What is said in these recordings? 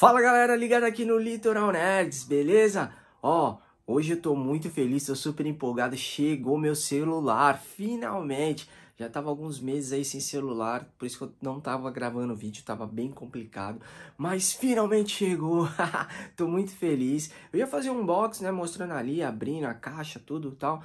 Fala galera ligada aqui no Litoral Nerds, beleza? Ó, hoje eu tô muito feliz, tô super empolgado, chegou meu celular, finalmente! Já tava alguns meses aí sem celular, por isso que eu não tava gravando vídeo, tava bem complicado, mas finalmente chegou, tô muito feliz. Eu ia fazer um unboxing, né, mostrando ali, abrindo a caixa, tudo e tal,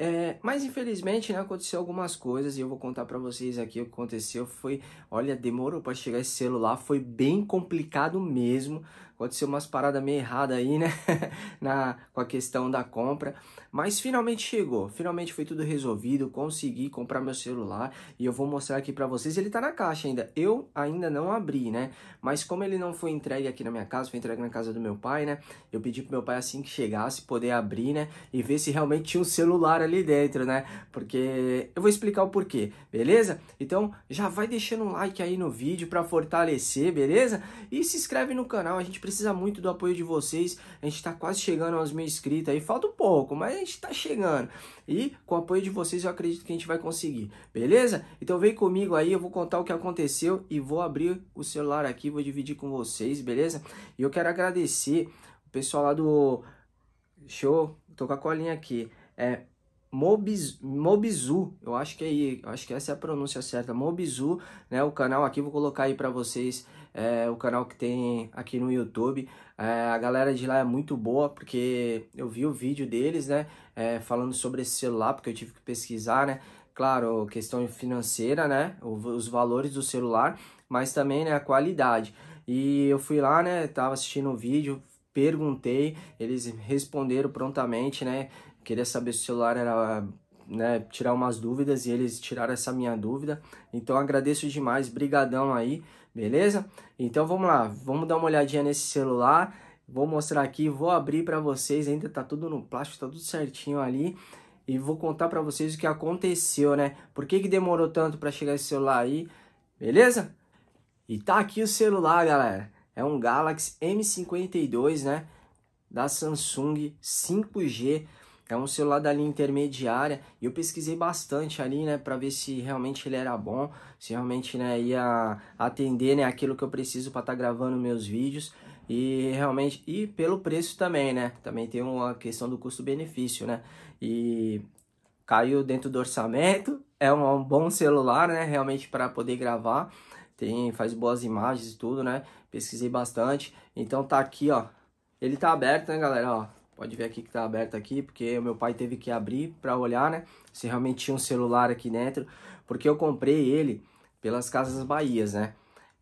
é, mas infelizmente né, aconteceu algumas coisas e eu vou contar para vocês aqui o que aconteceu. Foi, olha, demorou para chegar esse celular, foi bem complicado mesmo aconteceu umas paradas meio erradas aí, né? Na, com a questão da compra. Mas finalmente chegou, finalmente foi tudo resolvido, consegui comprar meu celular e eu vou mostrar aqui para vocês. Ele tá na caixa ainda, eu ainda não abri, né? Mas como ele não foi entregue aqui na minha casa, foi entregue na casa do meu pai, né? Eu pedi pro meu pai assim que chegasse, poder abrir, né? E ver se realmente tinha um celular ali dentro, né? Porque eu vou explicar o porquê, beleza? Então já vai deixando um like aí no vídeo para fortalecer, beleza? E se inscreve no canal, a gente precisa precisa muito do apoio de vocês. A gente está quase chegando aos mil inscritos aí. Falta um pouco, mas a gente está chegando. E com o apoio de vocês eu acredito que a gente vai conseguir, beleza? Então vem comigo aí, eu vou contar o que aconteceu e vou abrir o celular aqui, vou dividir com vocês, beleza? E eu quero agradecer o pessoal lá do show, tô com a colinha aqui. É Mobizu, eu acho que é aí, eu acho que essa é a pronúncia certa, Mobizu, né? O canal aqui vou colocar aí para vocês é o canal que tem aqui no YouTube. É, a galera de lá é muito boa, porque eu vi o vídeo deles, né? É, falando sobre esse celular, porque eu tive que pesquisar, né? Claro, questão financeira, né? Os valores do celular, mas também né, a qualidade. E eu fui lá, né? Tava assistindo o vídeo, perguntei, eles responderam prontamente, né? Queria saber se o celular era né, tirar umas dúvidas e eles tiraram essa minha dúvida. Então agradeço demais, brigadão aí, beleza? Então vamos lá, vamos dar uma olhadinha nesse celular. Vou mostrar aqui, vou abrir para vocês, ainda tá tudo no plástico, tá tudo certinho ali. E vou contar para vocês o que aconteceu, né? Por que, que demorou tanto para chegar esse celular aí, beleza? E tá aqui o celular, galera. É um Galaxy M52, né? Da Samsung 5G. É um celular da linha intermediária e eu pesquisei bastante ali, né, para ver se realmente ele era bom, se realmente, né, ia atender, né, aquilo que eu preciso para estar tá gravando meus vídeos e realmente e pelo preço também, né? Também tem uma questão do custo-benefício, né? E caiu dentro do orçamento, é um, é bom celular, né, realmente para poder gravar. Tem, faz boas imagens e tudo, né? Pesquisei bastante. Então tá aqui, ó. Ele tá aberto, né, galera, ó Pode ver aqui que tá aberto aqui, porque o meu pai teve que abrir para olhar, né? Se realmente tinha um celular aqui dentro, porque eu comprei ele pelas Casas Bahias, né?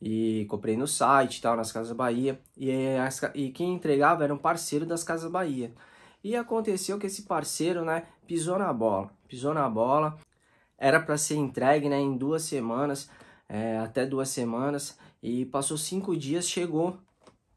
E comprei no site e tal, nas Casas Bahia. E, é, as, e quem entregava era um parceiro das Casas Bahia. E aconteceu que esse parceiro, né, pisou na bola. Pisou na bola. Era para ser entregue, né, em duas semanas, é, até duas semanas. E passou cinco dias, chegou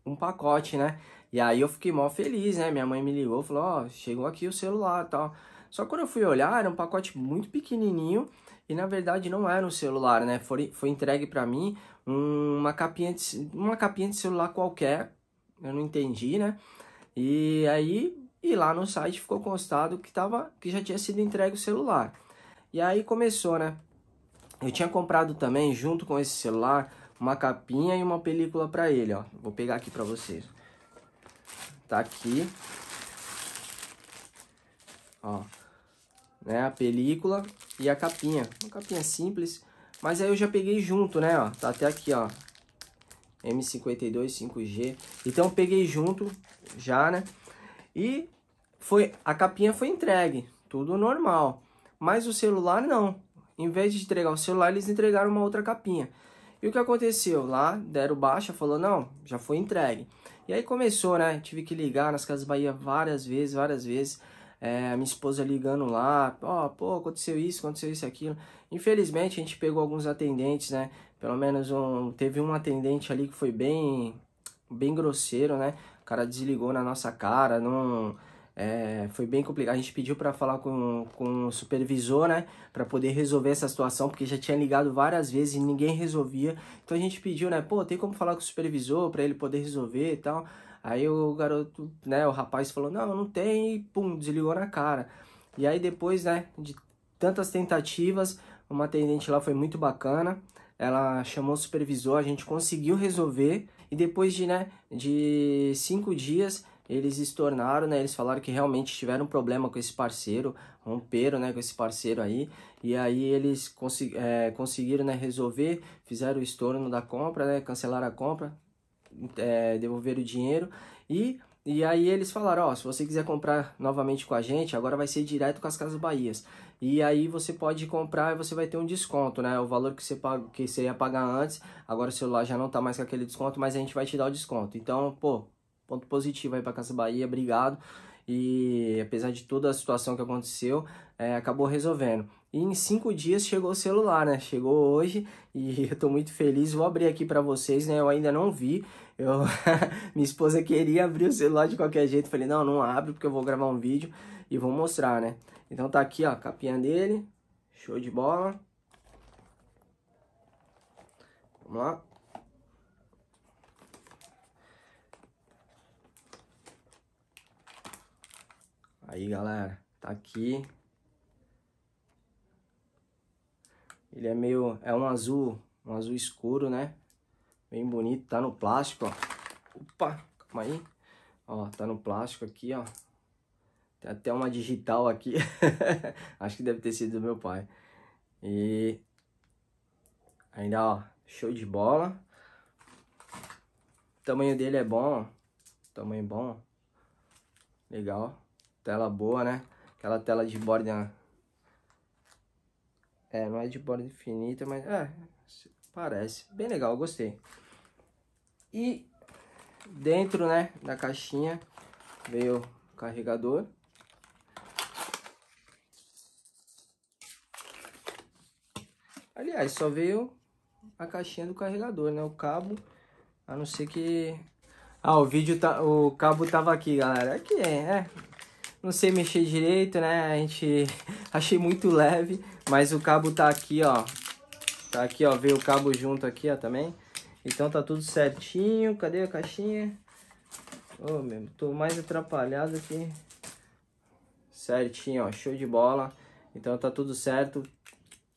um pacote, né? E aí eu fiquei mó feliz, né? Minha mãe me ligou, falou: Ó, oh, chegou aqui o celular e tal. Só que quando eu fui olhar, era um pacote muito pequenininho e na verdade não era um celular, né? Foi, foi entregue para mim uma capinha, de, uma capinha de celular qualquer, eu não entendi, né? E aí, e lá no site ficou constado que, tava, que já tinha sido entregue o celular. E aí começou, né? Eu tinha comprado também, junto com esse celular, uma capinha e uma película para ele, ó. Vou pegar aqui para vocês. Tá aqui. Ó. Né, a película e a capinha. Uma capinha simples. Mas aí eu já peguei junto, né, ó. Tá até aqui, ó. M52 5G. Então peguei junto já, né? E foi a capinha foi entregue, tudo normal. Mas o celular não. Em vez de entregar o celular, eles entregaram uma outra capinha. E o que aconteceu? Lá deram baixa, falou, não, já foi entregue. E aí começou, né? Tive que ligar nas Casas Bahia várias vezes, várias vezes. É, minha esposa ligando lá, ó, oh, pô, aconteceu isso, aconteceu isso, aquilo. Infelizmente, a gente pegou alguns atendentes, né? Pelo menos um, teve um atendente ali que foi bem, bem grosseiro, né? O cara desligou na nossa cara, não... Num é, foi bem complicado. A gente pediu para falar com, com o supervisor, né? Para poder resolver essa situação, porque já tinha ligado várias vezes e ninguém resolvia. Então a gente pediu, né? Pô, tem como falar com o supervisor para ele poder resolver e tal. Aí o garoto, né? O rapaz falou: Não, não tem. E pum, desligou na cara. E aí depois, né? De tantas tentativas, uma atendente lá foi muito bacana. Ela chamou o supervisor, a gente conseguiu resolver. E depois de, né, de cinco dias, eles se tornaram, né? Eles falaram que realmente tiveram um problema com esse parceiro, romperam, né, com esse parceiro aí, e aí eles é, conseguiram, né, resolver, fizeram o estorno da compra, né, cancelaram a compra, é, devolveram o dinheiro e e aí eles falaram, ó, oh, se você quiser comprar novamente com a gente, agora vai ser direto com as Casas Bahias. E aí você pode comprar e você vai ter um desconto, né? O valor que você paga, que você ia pagar antes, agora o celular já não tá mais com aquele desconto, mas a gente vai te dar o desconto. Então, pô, ponto positivo aí para Casa Bahia, obrigado. E apesar de toda a situação que aconteceu, é, acabou resolvendo. E em cinco dias chegou o celular, né? Chegou hoje e eu tô muito feliz. Vou abrir aqui para vocês, né? Eu ainda não vi. Eu, minha esposa queria abrir o celular de qualquer jeito. Falei, não, não abre porque eu vou gravar um vídeo e vou mostrar, né? Então tá aqui, ó, a capinha dele. Show de bola. Vamos lá. Aí, galera, tá aqui. Ele é meio... É um azul, um azul escuro, né? Bem bonito, tá no plástico, ó. Opa, calma aí. Ó, tá no plástico aqui, ó. Tem até uma digital aqui. Acho que deve ter sido do meu pai. E... Ainda, ó, show de bola. O tamanho dele é bom, ó. Tamanho bom, Legal. Tela boa, né? Aquela tela de borda... É, não é de borda infinita, mas... É, parece. Bem legal, gostei. E dentro, né, da caixinha veio o carregador. Aliás, só veio a caixinha do carregador, né? O cabo, a não ser que... Ah, o vídeo tá... O cabo tava aqui, galera. Aqui, é não sei mexer direito, né? A gente achei muito leve, mas o cabo tá aqui, ó. Tá aqui, ó, veio o cabo junto aqui, ó, também. Então tá tudo certinho. Cadê a caixinha? Ô, oh, meu, tô mais atrapalhado aqui. Certinho, ó, show de bola. Então tá tudo certo.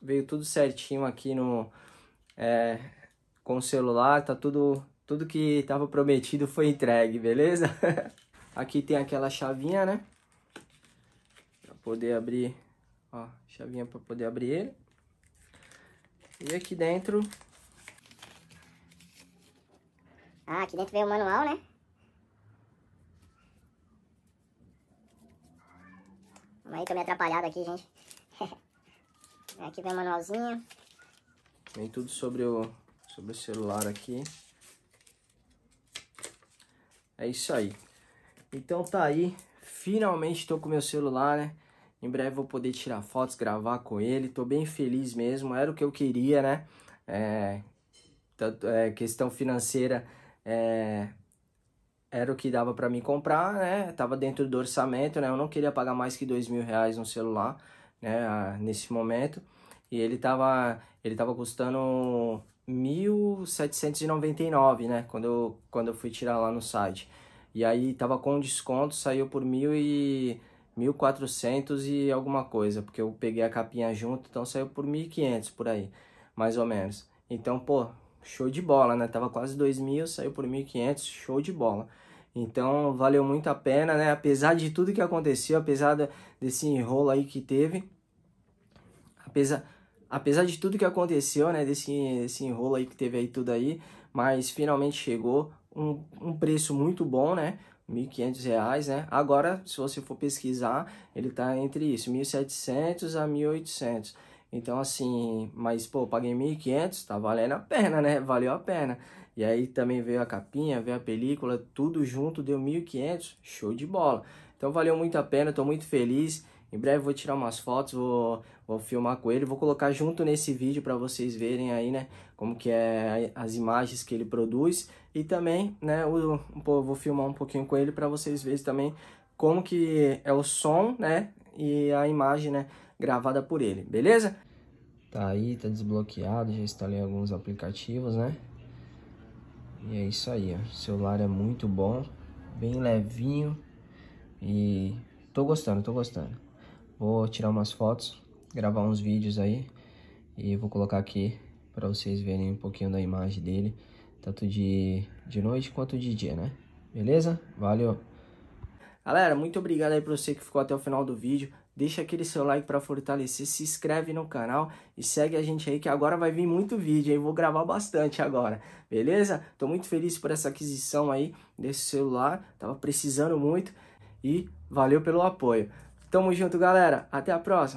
Veio tudo certinho aqui no é, com o celular, tá tudo tudo que tava prometido foi entregue, beleza? aqui tem aquela chavinha, né? poder abrir, ó, chavinha para poder abrir ele. E aqui dentro... Ah, aqui dentro vem o manual, né? Calma aí, tô meio atrapalhado aqui, gente. aqui vem o manualzinho. Vem tudo sobre o, sobre o celular aqui. É isso aí. Então tá aí. Finalmente tô com meu celular, né? Em breve vou poder tirar fotos, gravar com ele. Tô bem feliz mesmo, era o que eu queria, né? É, tanto, é, questão financeira é, era o que dava para mim comprar, né? Tava dentro do orçamento, né? Eu não queria pagar mais que dois mil reais no celular, né? Ah, nesse momento. E ele tava, ele tava custando 1.799, né? Quando eu, quando eu fui tirar lá no site. E aí tava com desconto, saiu por mil e... 1400 e alguma coisa, porque eu peguei a capinha junto, então saiu por 1500 por aí, mais ou menos. Então, pô, show de bola, né? Tava quase 2000, saiu por 1500, show de bola. Então, valeu muito a pena, né? Apesar de tudo que aconteceu, apesar desse enrolo aí que teve, apesar apesar de tudo que aconteceu, né, desse, desse enrolo aí que teve aí tudo aí, mas finalmente chegou um, um preço muito bom, né, 1.500 reais, né? Agora, se você for pesquisar, ele tá entre isso, 1.700 a 1.800. Então, assim, mas, pô, paguei 1.500, tá valendo a pena, né? Valeu a pena. E aí também veio a capinha, veio a película, tudo junto, deu 1.500, show de bola. Então, valeu muito a pena, tô muito feliz. Em breve vou tirar umas fotos, vou, Vou filmar com ele, vou colocar junto nesse vídeo para vocês verem aí, né, como que é as imagens que ele produz e também, né, o, vou filmar um pouquinho com ele para vocês verem também como que é o som, né, e a imagem, né, gravada por ele, beleza? Tá aí, tá desbloqueado, já instalei alguns aplicativos, né? E é isso aí, ó. o celular é muito bom, bem levinho e tô gostando, tô gostando. Vou tirar umas fotos gravar uns vídeos aí e vou colocar aqui para vocês verem um pouquinho da imagem dele, tanto de, de noite quanto de dia, né? Beleza? Valeu! Galera, muito obrigado aí para você que ficou até o final do vídeo. Deixa aquele seu like para fortalecer, se inscreve no canal e segue a gente aí que agora vai vir muito vídeo, Aí Vou gravar bastante agora, beleza? Tô muito feliz por essa aquisição aí desse celular, tava precisando muito e valeu pelo apoio. Tamo junto, galera. Até a próxima.